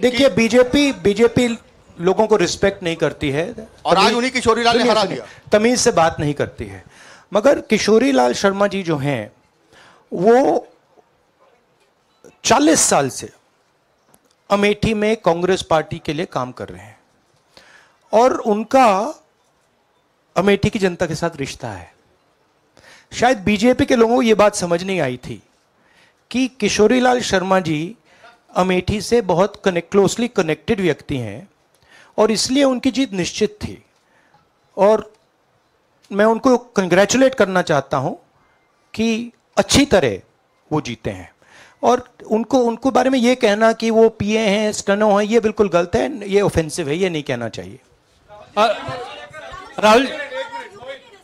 देखिए BJP BJP लोगों को रिस्पेक्ट नहीं करती है और आज उन्हीं किशोरी लाल ने हरा दिया तमीज से बात नहीं करती है मगर किशोरी लाल शर्मा जी जो हैं वो 40 साल से अमेठी में कांग्रेस पार्टी के लिए काम कर रहे हैं और उनका अमेठी की जनता के साथ रिश्ता है शायद बीजेपी के लोगों को ये बात समझ नहीं आई थी कि किशोरीलाल शर्मा जी अमेठी से बहुत कनेक्ट क्लोजली कनेक्टेड व्यक्ति हैं और इसलिए उनकी जीत निश्चित थी और मैं उनको कंग्रेचुलेट करना चाहता हूं कि अच्छी तरह वो जीते हैं और उनको उनको बारे में ये कहना कि वो पिए हैं स्टनो हैं ये बिल्कुल गलत है ये ऑफेंसिव है ये नहीं कहना चाहिए राहुल